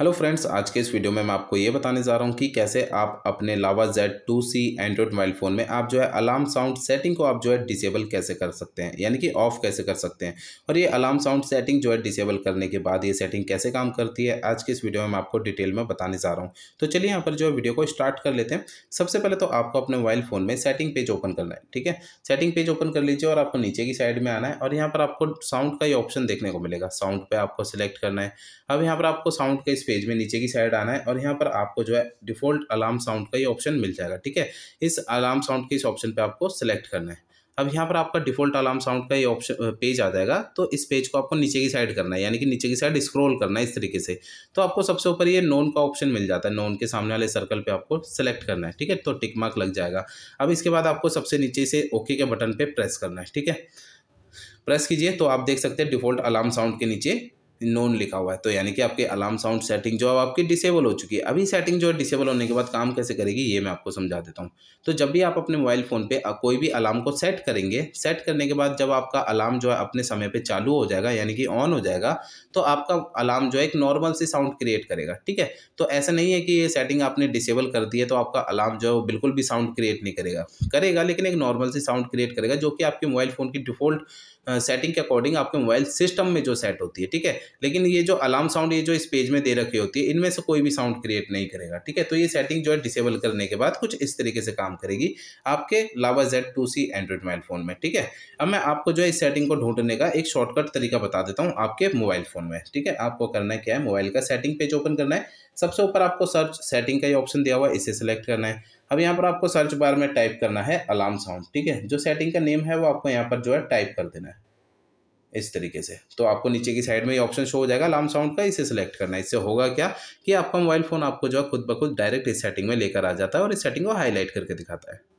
hello friends आज के इस वीडियो में मैं आपको ये बताने जा रहा हूँ कि कैसे आप अपने Lava Z two C Android mobile phone में आप जो है अलार्म साउंड सेटिंग को आप जो है डिसेबल कैसे कर सकते हैं यानी कि ऑफ़ कैसे कर सकते हैं और ये अलार्म साउंड सेटिंग जो है डिसेबल करने के बाद ये सेटिंग कैसे काम करती है आज के इस वीडियो में मैं आपको डिटेल में बताने जा रहा हूँ तो चलिए यहाँ पर जो है वीडियो को स्टार्ट कर लेते हैं सबसे पहले तो आपको अपने मोबाइल फ़ोन में सेटिंग पेज ओपन करना है ठीक है सेटिंग पेज ओपन कर लीजिए और आपको नीचे की साइड में आना है और यहाँ पर आपको साउंड का ही ऑप्शन देखने को मिलेगा साउंड पर आपको सिलेक्ट करना है अब यहाँ पर आपको साउंड का पेज में नीचे की साइड आना है और यहाँ पर आपको जो है डिफ़ॉल्ट अलार्म साउंड का ये ऑप्शन मिल जाएगा ठीक है इस अलार्म साउंड के इस ऑप्शन पर आपको सेलेक्ट करना है अब यहाँ पर आपका डिफ़ॉल्ट अलार्म साउंड का ये ऑप्शन पेज आ जाएगा तो इस पेज को आपको नीचे की साइड करना है यानी कि नीचे की साइड स्क्रॉल करना है इस तरीके से तो आपको सबसे ऊपर ये नॉन का ऑप्शन मिल जाता है नोन के सामने वाले सर्कल पे आपको सेलेक्ट करना है ठीक है तो टिक मार्क लग जाएगा अब इसके बाद आपको सबसे नीचे से ओके के बटन पर प्रेस करना है ठीक है प्रेस कीजिए तो आप देख सकते हैं डिफ़ॉल्ट अलार्म साउंड के नीचे नॉन लिखा हुआ है तो यानी कि आपके अलार्म साउंड सेटिंग जो अब आपकी डिसेबल हो चुकी है अभी सेटिंग जो है डिसेबल होने के बाद काम कैसे करेगी ये मैं आपको समझा देता हूँ तो जब भी आप अपने मोबाइल फ़ोन पे कोई भी अलार्म को सेट करेंगे सेट करने के बाद जब आपका अलार्म जो है अपने समय पर चालू हो जाएगा यानी कि ऑन हो जाएगा तो आपका अलार्म जो है एक नॉर्मल सी साउंड क्रिएट करेगा ठीक है तो ऐसा नहीं है कि ये सेटिंग आपने डिसेबल कर दी है तो आपका अलार्म जो है वो बिल्कुल भी साउंड क्रिएट नहीं करेगा करेगा लेकिन एक नॉर्मल सी साउंड क्रिएट करेगा जो कि आपके मोबाइल फ़ोन की डिफ़ॉल्ट सेटिंग के अकॉर्डिंग आपके मोबाइल सिस्टम में जो सेट होती है ठीक है लेकिन ये जो अलार्म साउंड ये जो इस पेज में दे रखी होती है इनमें से कोई भी साउंड क्रिएट नहीं करेगा ठीक है तो ये सेटिंग जो है डिसेबल करने के बाद कुछ इस तरीके से काम करेगी आपके Lava Z two C Android mobile phone में ठीक है अब मैं आपको जो है इस सेटिंग को ढूंढने का एक शॉर्टकट तरीका बता देता हूँ आपके मोबाइल फ़ोन में ठीक है आपको करना है क्या है मोबाइल का सेटिंग पेज ओपन करना है सबसे ऊपर आपको सर्च सेटिंग का ये ऑप्शन दिया हुआ है इसे सिलेक्ट करना है अब यहाँ पर आपको सर्च बार में टाइप करना है अलार्म साउंड ठीक है जो सेटिंग का नेम है वो आपको यहाँ पर जो है टाइप कर देना है इस तरीके से तो आपको नीचे की साइड में ये ऑप्शन शो हो जाएगा अलार्म साउंड का इसे सेलेक्ट करना है इससे होगा क्या कि आपका मोबाइल फ़ोन आपको जो है खुद ब खुद डायरेक्ट इस सेटिंग में लेकर आ जाता है और इस सेटिंग को हाईलाइट करके दिखाता है